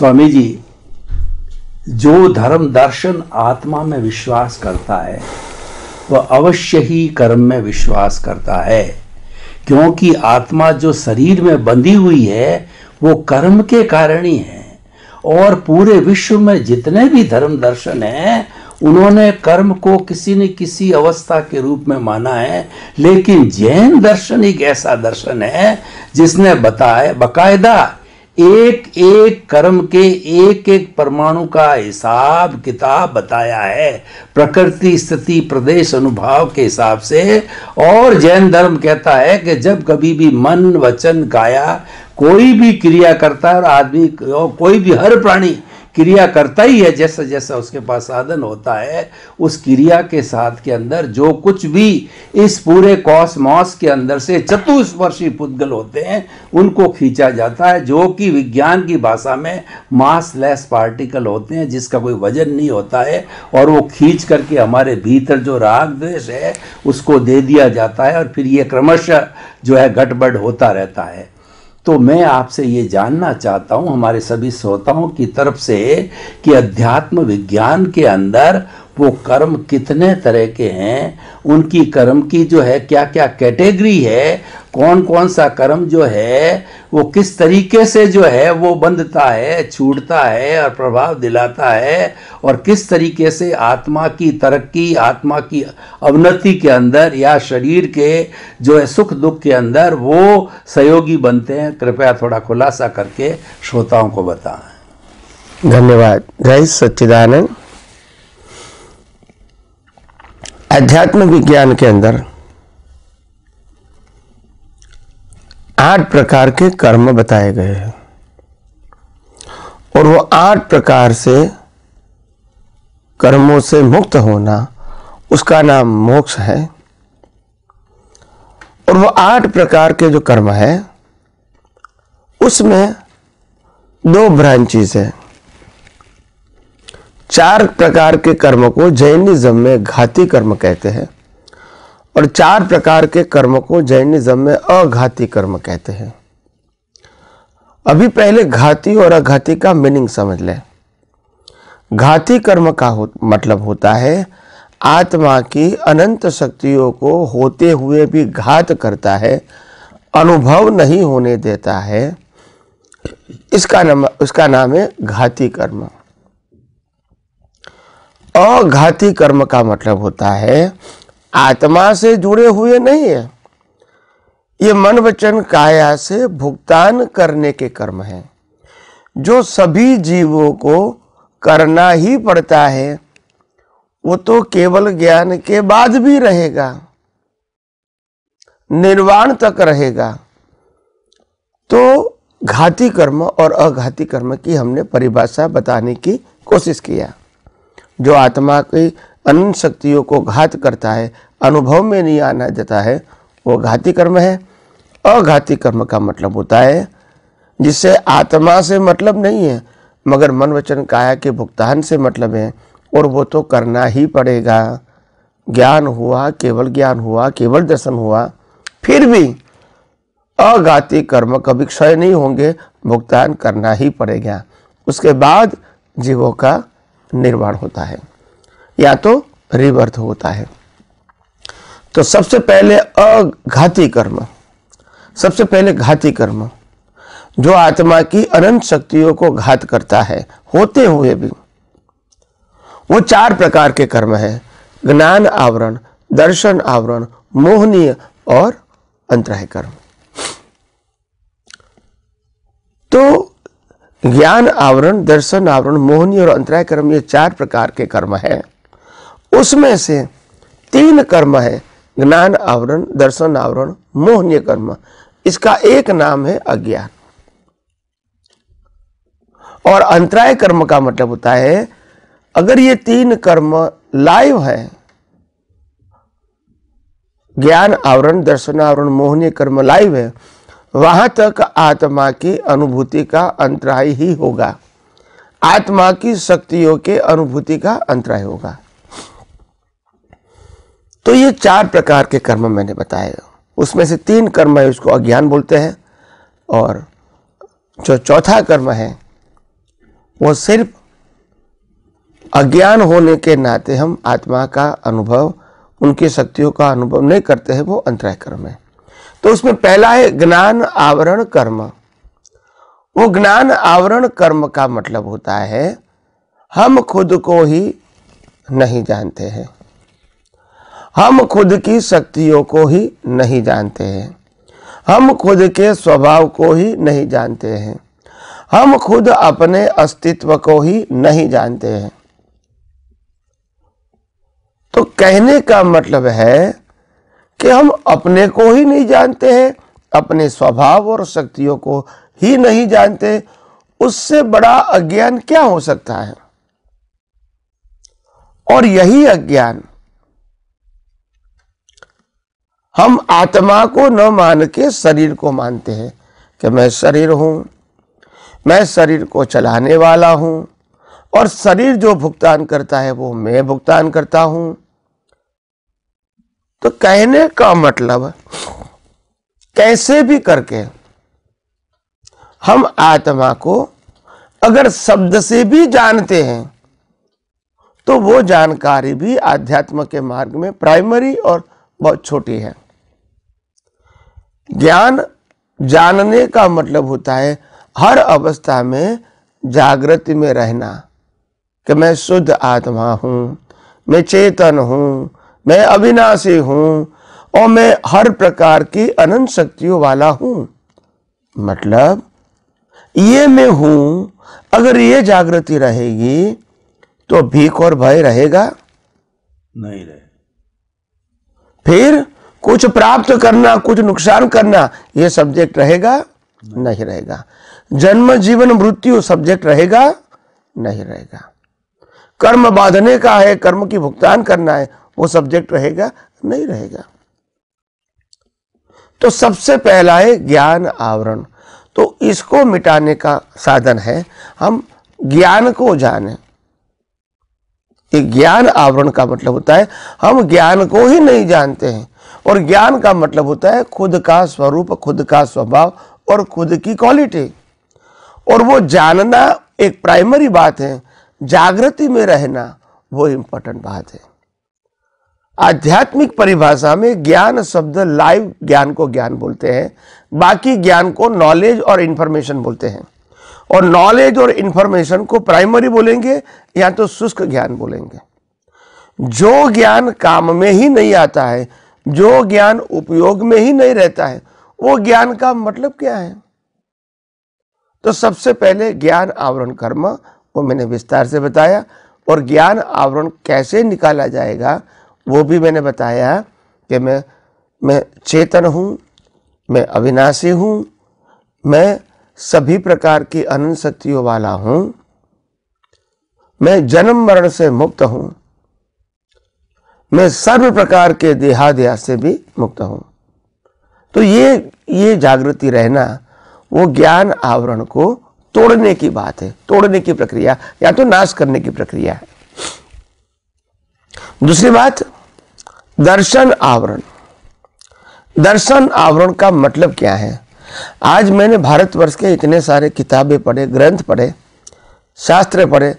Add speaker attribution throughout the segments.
Speaker 1: स्वामी जी जो धर्म दर्शन आत्मा में विश्वास करता है वह अवश्य ही कर्म में विश्वास करता है क्योंकि आत्मा जो शरीर में बंधी हुई है वो कर्म के कारण ही है और पूरे विश्व में जितने भी धर्म दर्शन हैं उन्होंने कर्म को किसी न किसी अवस्था के रूप में माना है लेकिन जैन दर्शन एक ऐसा दर्शन है जिसने बताया बकायदा एक एक कर्म के एक एक परमाणु का हिसाब किताब बताया है प्रकृति स्थिति प्रदेश अनुभाव के हिसाब से और जैन धर्म कहता है कि जब कभी भी मन वचन काया कोई भी क्रिया करता है और आदमी कोई भी हर प्राणी क्रिया करता ही है जैसा जैसा उसके पास साधन होता है उस क्रिया के साथ के अंदर जो कुछ भी इस पूरे कॉस्मॉस के अंदर से चतुष्पर्शी पुद्गल होते हैं उनको खींचा जाता है जो कि विज्ञान की भाषा में मासलेस पार्टिकल होते हैं जिसका कोई वजन नहीं होता है और वो खींच करके हमारे भीतर जो राग द्वेष है उसको दे दिया जाता है और फिर ये क्रमशः जो है गटबड़ होता रहता है तो मैं आपसे ये जानना चाहता हूँ हमारे सभी श्रोताओं की तरफ से कि अध्यात्म विज्ञान के अंदर वो कर्म कितने तरह के हैं उनकी कर्म की जो है क्या क्या कैटेगरी है कौन कौन सा कर्म जो है वो किस तरीके से जो है वो बंधता है छूटता है और प्रभाव दिलाता है और किस तरीके से आत्मा की तरक्की आत्मा की अवनति के अंदर या शरीर के जो है सुख दुख के अंदर वो सहयोगी बनते हैं कृपया थोड़ा खुलासा करके श्रोताओं को बताएं
Speaker 2: धन्यवाद जय सच्चिदानंद अध्यात्म विज्ञान के अंदर आठ प्रकार के कर्म बताए गए हैं और वो आठ प्रकार से कर्मों से मुक्त होना उसका नाम मोक्ष है और वो आठ प्रकार के जो कर्म है उसमें दो ब्रांचेस है चार प्रकार के कर्म को जैनिज्म में घाती कर्म कहते हैं और चार प्रकार के कर्म को जैनिज्म में अघाती कर्म कहते हैं अभी पहले घाती और अघाती का मीनिंग समझ लें घाती कर्म का हो, मतलब होता है आत्मा की अनंत शक्तियों को होते हुए भी घात करता है अनुभव नहीं होने देता है इसका नाम उसका नाम है घाती कर्म अघाती कर्म का मतलब होता है आत्मा से जुड़े हुए नहीं है ये मन वचन काया से भुगतान करने के कर्म हैं जो सभी जीवों को करना ही पड़ता है वो तो केवल ज्ञान के बाद भी रहेगा निर्वाण तक रहेगा तो घाती कर्म और अघाती कर्म की हमने परिभाषा बताने की कोशिश किया जो आत्मा की अन्य शक्तियों को घात करता है अनुभव में नहीं आना देता है वो घाती कर्म है अघाती कर्म का मतलब होता है जिससे आत्मा से मतलब नहीं है मगर मन वचन काया के भुगतान से मतलब है और वो तो करना ही पड़ेगा ज्ञान हुआ केवल ज्ञान हुआ केवल दर्शन हुआ फिर भी अघाती कर्म कभी क्षय नहीं होंगे भुगतान करना ही पड़ेगा उसके बाद जीवों का निर्माण होता है या तो रिबर्थ होता है तो सबसे पहले अघाती कर्म सबसे पहले घाती कर्म जो आत्मा की अनंत शक्तियों को घात करता है होते हुए भी वो चार प्रकार के कर्म है ज्ञान आवरण दर्शन आवरण मोहनीय और अंतराय कर्म तो ज्ञान आवरण दर्शन आवरण मोहनीय और अंतराय कर्म ये चार प्रकार के कर्म है उसमें से तीन कर्म है ज्ञान आवरण दर्शन आवरण मोहनीय कर्म इसका एक नाम है अज्ञान और अंतराय कर्म का मतलब होता है अगर ये तीन कर्म लाइव है ज्ञान आवरण दर्शन आवरण मोहनीय कर्म लाइव है वहां तक आत्मा की अनुभूति का अंतराय ही होगा आत्मा की शक्तियों के अनुभूति का अंतराय होगा तो ये चार प्रकार के कर्म मैंने बताए उसमें से तीन कर्म है उसको अज्ञान बोलते हैं और जो चौथा कर्म है वो सिर्फ अज्ञान होने के नाते हम आत्मा का अनुभव उनकी शक्तियों का अनुभव नहीं करते हैं वो अंतराय कर्म है तो उसमें पहला है ज्ञान आवरण कर्म वो ज्ञान आवरण कर्म का मतलब होता है हम खुद को ही नहीं जानते हैं हम खुद की शक्तियों को ही नहीं जानते हैं हम खुद के स्वभाव को ही नहीं जानते हैं हम खुद अपने अस्तित्व को ही नहीं जानते हैं तो कहने का मतलब है कि हम अपने को ही नहीं जानते हैं अपने स्वभाव और शक्तियों को ही नहीं जानते उससे बड़ा अज्ञान क्या हो सकता है और यही अज्ञान हम आत्मा को न मान के शरीर को मानते हैं कि मैं शरीर हूँ मैं शरीर को चलाने वाला हूँ और शरीर जो भुगतान करता है वो मैं भुगतान करता हूँ तो कहने का मतलब कैसे भी करके हम आत्मा को अगर शब्द से भी जानते हैं तो वो जानकारी भी आध्यात्म के मार्ग में प्राइमरी और बहुत छोटी है ज्ञान जानने का मतलब होता है हर अवस्था में जागृति में रहना कि मैं शुद्ध आत्मा हूं मैं चेतन हूं मैं अविनाशी हूं और मैं हर प्रकार की अनंत शक्तियों वाला हूं मतलब ये मैं हूं अगर ये जागृति रहेगी तो भीख और भय रहेगा नहीं रहेगा फिर कुछ प्राप्त करना कुछ नुकसान करना यह सब्जेक्ट रहेगा नहीं रहेगा जन्म जीवन मृत्यु सब्जेक्ट रहेगा नहीं रहेगा कर्म बांधने का है कर्म की भुगतान करना है वो सब्जेक्ट रहेगा नहीं रहेगा तो सबसे पहला है ज्ञान आवरण तो इसको मिटाने का साधन है हम ज्ञान को जाने ये ज्ञान आवरण का मतलब होता है हम ज्ञान को ही नहीं जानते हैं और ज्ञान का मतलब होता है खुद का स्वरूप खुद का स्वभाव और खुद की क्वालिटी और वो जानना एक प्राइमरी बात है जागृति में रहना वो इंपॉर्टेंट बात है आध्यात्मिक परिभाषा में ज्ञान शब्द लाइव ज्ञान को ज्ञान बोलते हैं बाकी ज्ञान को नॉलेज और इंफॉर्मेशन बोलते हैं और नॉलेज और इन्फॉर्मेशन को प्राइमरी बोलेंगे या तो शुष्क ज्ञान बोलेंगे जो ज्ञान काम में ही नहीं आता है जो ज्ञान उपयोग में ही नहीं रहता है वो ज्ञान का मतलब क्या है तो सबसे पहले ज्ञान आवरण कर्म वो मैंने विस्तार से बताया और ज्ञान आवरण कैसे निकाला जाएगा वो भी मैंने बताया कि मैं मैं चेतन हूँ मैं अविनाशी हूँ मैं सभी प्रकार की अनंत शक्तियों वाला हूं मैं जन्म मरण से मुक्त हूं मैं सर्व प्रकार के देहाद्या से भी मुक्त हूं तो ये ये जागृति रहना वो ज्ञान आवरण को तोड़ने की बात है तोड़ने की प्रक्रिया या तो नाश करने की प्रक्रिया है दूसरी बात दर्शन आवरण दर्शन आवरण का मतलब क्या है आज मैंने भारतवर्ष के इतने सारे किताबें पढ़े ग्रंथ पढ़े शास्त्र पढ़े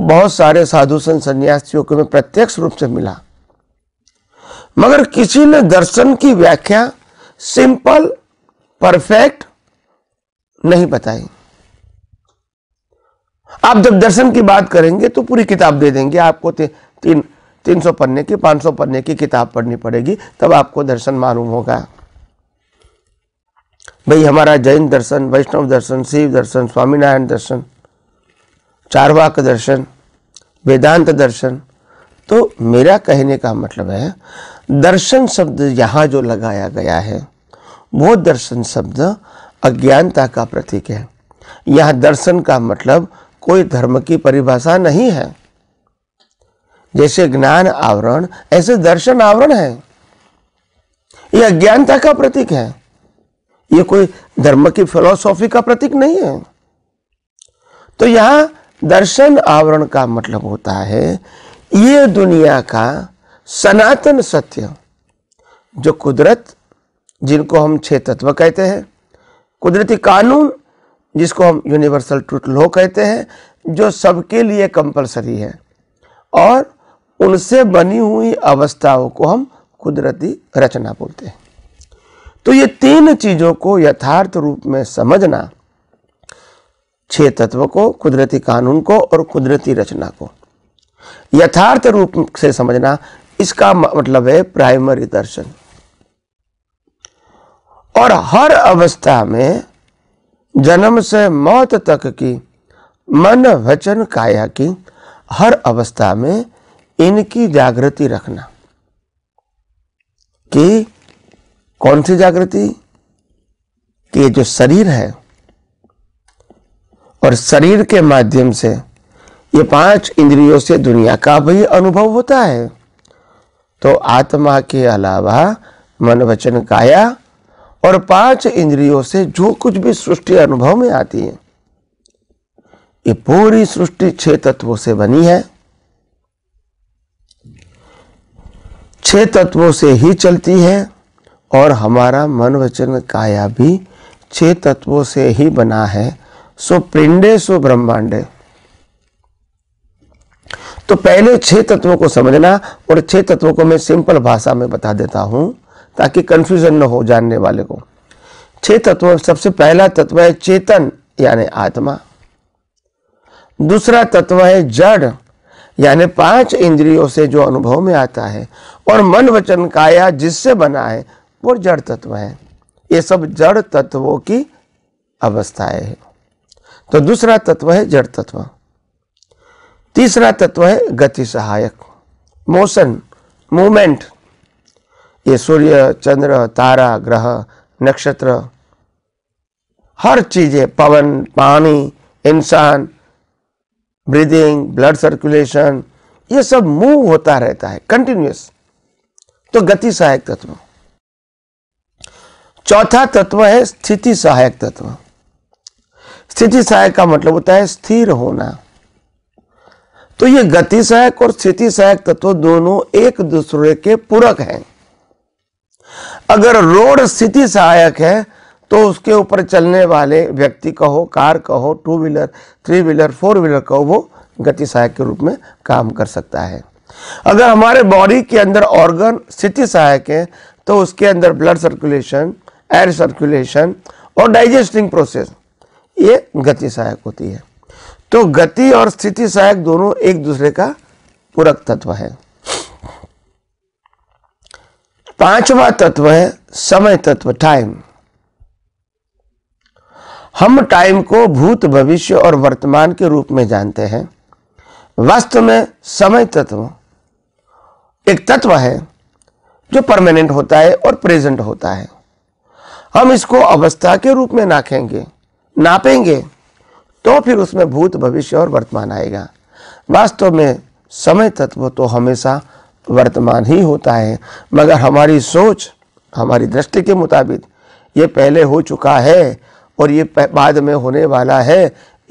Speaker 2: बहुत सारे साधु संत सन्यासियों को मैं प्रत्यक्ष रूप से मिला मगर किसी ने दर्शन की व्याख्या सिंपल परफेक्ट नहीं बताई आप जब दर्शन की बात करेंगे तो पूरी किताब दे देंगे आपको ती, तीन तीन सौ पन्ने की पांच सौ पन्ने की किताब पढ़नी पड़ेगी तब आपको दर्शन मालूम होगा भाई हमारा जैन दर्शन वैष्णव दर्शन शिव दर्शन स्वामीनारायण दर्शन चारवाक दर्शन वेदांत दर्शन तो मेरा कहने का मतलब है दर्शन शब्द यहाँ जो लगाया गया है वो दर्शन शब्द अज्ञानता का प्रतीक है यहाँ दर्शन का मतलब कोई धर्म की परिभाषा नहीं है जैसे ज्ञान आवरण ऐसे दर्शन आवरण है यह अज्ञानता का प्रतीक है ये कोई धर्म की फिलोसॉफी का प्रतीक नहीं है तो यहां दर्शन आवरण का मतलब होता है ये दुनिया का सनातन सत्य जो कुदरत जिनको हम छह तत्व कहते हैं कुदरती कानून जिसको हम यूनिवर्सल ट्रूथ लॉ कहते हैं जो सबके लिए कंपलसरी है और उनसे बनी हुई अवस्थाओं को हम कुदरती रचना बोलते हैं तो ये तीन चीज़ों को यथार्थ रूप में समझना छह तत्व को कुदरती कानून को और कुदरती रचना को यथार्थ रूप से समझना इसका मतलब है प्राइमरी दर्शन और हर अवस्था में जन्म से मौत तक की मन वचन काया की हर अवस्था में इनकी जागृति रखना कि कौन सी जागृति कि जो शरीर है और शरीर के माध्यम से ये पांच इंद्रियों से दुनिया का भी अनुभव होता है तो आत्मा के अलावा मन वचन काया और पांच इंद्रियों से जो कुछ भी सृष्टि अनुभव में आती है ये पूरी सृष्टि छह तत्वों से बनी है छह तत्वों से ही चलती है और हमारा मन वचन काया भी छह तत्वों से ही बना है सो पिंडे सो ब्रह्मांडे तो पहले छह तत्वों को समझना और छह तत्वों को मैं सिंपल भाषा में बता देता हूं ताकि कंफ्यूजन न हो जानने वाले को छह तत्व सबसे पहला तत्व है चेतन यानी आत्मा दूसरा तत्व है जड़ यानी पांच इंद्रियों से जो अनुभव में आता है और मन वचन काया जिससे बना है वो जड़ तत्व है ये सब जड़ तत्वों की अवस्थाएं है तो दूसरा तत्व है जड़ तत्व तीसरा तत्व है गति सहायक मोशन मूवमेंट ये सूर्य चंद्र तारा ग्रह नक्षत्र हर चीज़ें पवन पानी इंसान ब्रीदिंग ब्लड सर्कुलेशन ये सब मूव होता रहता है कंटिन्यूस तो गति सहायक तत्व चौथा तत्व है स्थिति सहायक तत्व स्थिति सहायक का मतलब होता है स्थिर होना तो ये गति सहायक और स्थिति सहायक तत्व दोनों एक दूसरे के पूरक हैं अगर रोड स्थिति सहायक है तो उसके ऊपर चलने वाले व्यक्ति कहो कार कहो two wheeler three wheeler four wheeler कहो वो गति सहायक के रूप में काम कर सकता है अगर हमारे बॉडी के अंदर ऑर्गन स्थिति सहायक है तो उसके अंदर ब्लड सर्कुलेशन एयर सर्कुलेशन और डाइजेस्टिंग प्रोसेस ये गति सहायक होती है तो गति और स्थिति सहायक दोनों एक दूसरे का पूरक तत्व है पांचवा तत्व है समय तत्व टाइम हम टाइम को भूत भविष्य और वर्तमान के रूप में जानते हैं वास्तव में समय तत्व एक तत्व है जो परमानेंट होता है और प्रेजेंट होता है हम इसको अवस्था के रूप में नाखेंगे नापेंगे तो फिर उसमें भूत भविष्य और वर्तमान आएगा वास्तव में समय तत्व तो हमेशा वर्तमान ही होता है मगर हमारी सोच हमारी दृष्टि के मुताबिक ये पहले हो चुका है और ये बाद में होने वाला है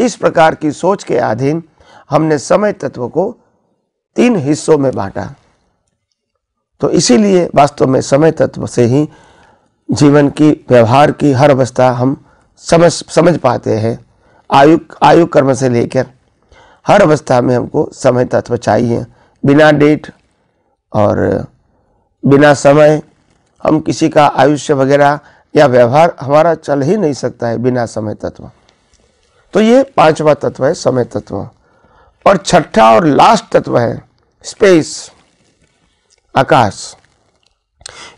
Speaker 2: इस प्रकार की सोच के अधीन हमने समय तत्व को तीन हिस्सों में बांटा तो इसीलिए वास्तव में समय तत्व से ही जीवन की व्यवहार की हर अवस्था हम समझ समझ पाते हैं आयु आयु कर्म से लेकर हर अवस्था में हमको समय तत्व चाहिए बिना डेट और बिना समय हम किसी का आयुष्य वगैरह या व्यवहार हमारा चल ही नहीं सकता है बिना समय तत्व तो ये पांचवा तत्व है समय तत्व और छठा और लास्ट तत्व है स्पेस आकाश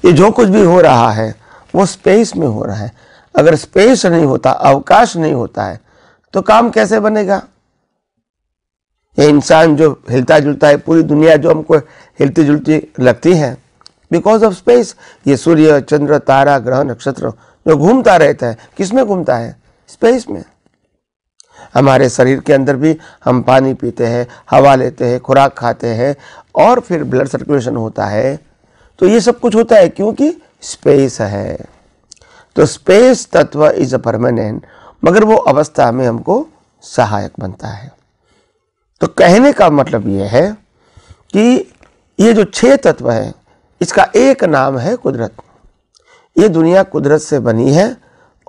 Speaker 2: ये जो कुछ भी हो रहा है वो स्पेस में हो रहा है अगर स्पेस नहीं होता अवकाश नहीं होता है तो काम कैसे बनेगा ये इंसान जो हिलता जुलता है पूरी दुनिया जो हमको हिलती जुलती लगती है बिकॉज ऑफ स्पेस ये सूर्य चंद्र तारा ग्रह नक्षत्र जो घूमता रहता है किस में घूमता है स्पेस में हमारे शरीर के अंदर भी हम पानी पीते हैं हवा लेते हैं खुराक खाते हैं और फिर ब्लड सर्कुलेशन होता है तो ये सब कुछ होता है क्योंकि स्पेस है तो स्पेस तत्व इज अ परमानेंट मगर वो अवस्था में हमको सहायक बनता है तो कहने का मतलब ये है कि ये जो छह तत्व है इसका एक नाम है कुदरत ये दुनिया कुदरत से बनी है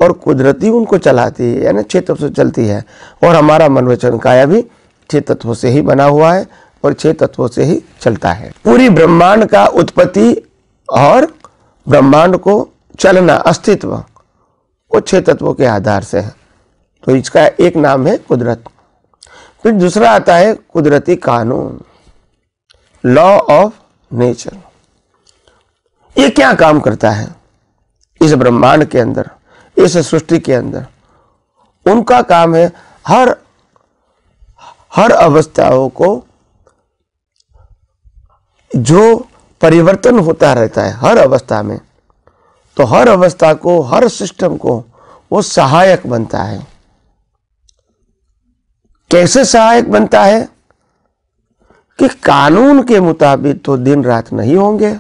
Speaker 2: और कुदरती उनको चलाती है यानी छह तत्व से चलती है और हमारा मन वचन काया भी छह तत्वों से ही बना हुआ है और छह तत्वों से ही चलता है पूरी ब्रह्मांड का उत्पत्ति और ब्रह्मांड को चलना अस्तित्व वो छह तत्वों के आधार से है तो इसका एक नाम है कुदरत फिर दूसरा आता है कुदरती कानून लॉ ऑफ नेचर ये क्या काम करता है इस ब्रह्मांड के अंदर इस सृष्टि के अंदर उनका काम है हर हर अवस्थाओं को जो परिवर्तन होता रहता है हर अवस्था में तो हर अवस्था को हर सिस्टम को वो सहायक बनता है कैसे सहायक बनता है कि कानून के मुताबिक तो दिन रात नहीं होंगे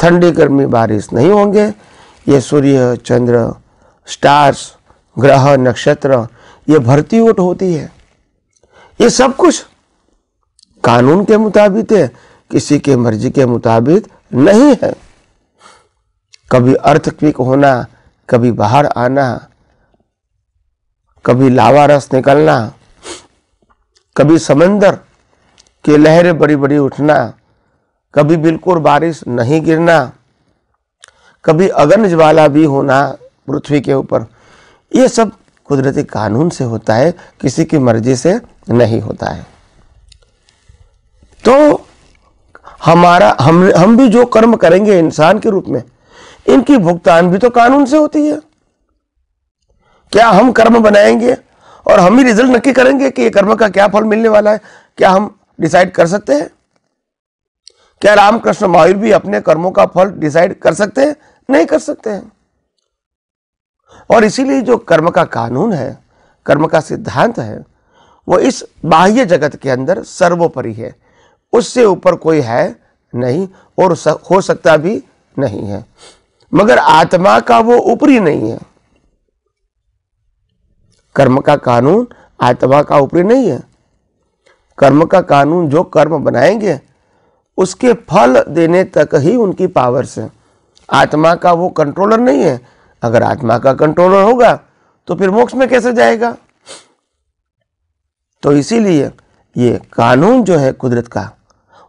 Speaker 2: ठंडी गर्मी बारिश नहीं होंगे ये सूर्य चंद्र स्टार्स ग्रह नक्षत्र ये भर्ती उठ होती है ये सब कुछ कानून के मुताबिक है किसी के मर्जी के मुताबिक नहीं है कभी अर्थक्विक होना कभी बाहर आना कभी लावा रस निकलना कभी समंदर की लहरें बड़ी बड़ी उठना कभी बिल्कुल बारिश नहीं गिरना कभी अगन ज्वाला भी होना पृथ्वी के ऊपर ये सब कुदरती कानून से होता है किसी की मर्जी से नहीं होता है तो हमारा हम हम भी जो कर्म करेंगे इंसान के रूप में इनकी भुगतान भी तो कानून से होती है क्या हम कर्म बनाएंगे और हम ही रिजल्ट नक्की करेंगे कि ये कर्म का क्या फल मिलने वाला है क्या हम डिसाइड कर सकते हैं क्या रामकृष्ण महावीर भी अपने कर्मों का फल डिसाइड कर सकते हैं नहीं कर सकते हैं और इसीलिए जो कर्म का कानून है कर्म का सिद्धांत है वो इस बाह्य जगत के अंदर सर्वोपरि है उससे ऊपर कोई है नहीं और हो सकता भी नहीं है मगर आत्मा का वो ऊपरी नहीं है कर्म का कानून आत्मा का ऊपरी नहीं है कर्म का कानून जो कर्म बनाएंगे उसके फल देने तक ही उनकी पावर से आत्मा का वो कंट्रोलर नहीं है अगर आत्मा का कंट्रोलर होगा तो फिर मोक्ष में कैसे जाएगा तो इसीलिए ये कानून जो है कुदरत का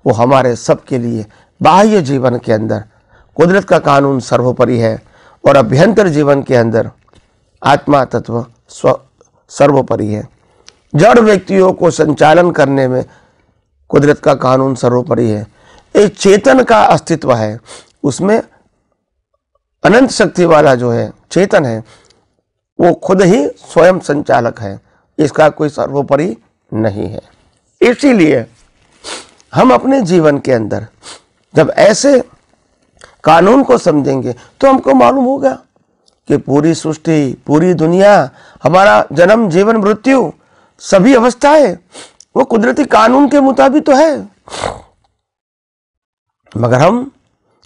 Speaker 2: वो हमारे सब के लिए बाह्य जीवन के अंदर कुदरत का कानून सर्वोपरि है और अभ्यंतर जीवन के अंदर आत्मा तत्व स्व सर्वोपरि है जड़ व्यक्तियों को संचालन करने में कुदरत का कानून सर्वोपरि है एक चेतन का अस्तित्व है उसमें अनंत शक्ति वाला जो है चेतन है वो खुद ही स्वयं संचालक है इसका कोई सर्वोपरि नहीं है इसीलिए हम अपने जीवन के अंदर जब ऐसे कानून को समझेंगे तो हमको मालूम होगा कि पूरी सृष्टि पूरी दुनिया हमारा जन्म जीवन मृत्यु सभी अवस्थाएं वो कुदरती कानून के मुताबिक तो है मगर हम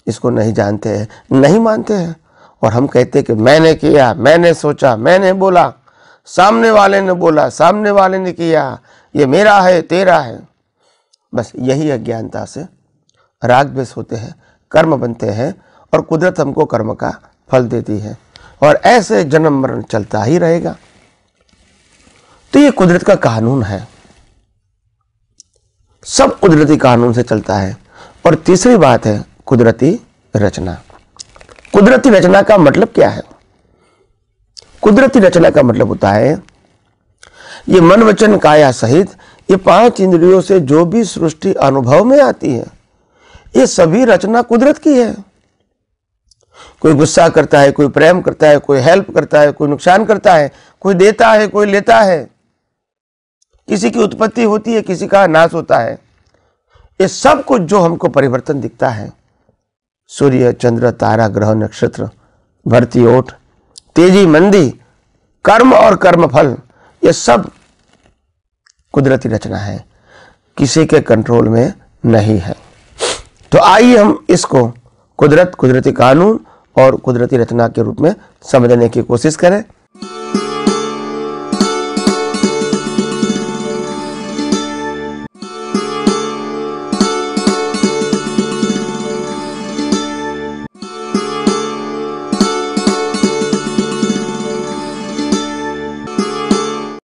Speaker 2: इसको नहीं जानते हैं नहीं मानते हैं और हम कहते हैं कि मैंने किया मैंने सोचा मैंने बोला सामने वाले ने बोला सामने वाले ने किया ये मेरा है तेरा है बस यही अज्ञानता से राग द्वेष होते हैं कर्म बनते हैं और कुदरत हमको कर्म का फल देती है और ऐसे जन्म मरण चलता ही रहेगा तो ये कुदरत का कानून है सब कुदरती कानून से चलता है और तीसरी बात है कुदरती रचना कुदरती रचना का मतलब क्या है कुदरती रचना का मतलब होता है ये मन वचन काया सहित ये पांच इंद्रियों से जो भी सृष्टि अनुभव में आती है ये सभी रचना कुदरत की है कोई गुस्सा करता है कोई प्रेम करता है कोई हेल्प करता है कोई नुकसान करता है कोई देता है कोई लेता है किसी की उत्पत्ति होती है किसी का नाश होता है ये सब कुछ जो हमको परिवर्तन दिखता है सूर्य चंद्र तारा ग्रह नक्षत्र भरती ओठ तेजी मंदी कर्म और कर्म फल ये सब कुदरती रचना है किसी के कंट्रोल में नहीं है तो आइए हम इसको कुदरत कुदरती कानून और कुदरती रचना के रूप में समझने की कोशिश करें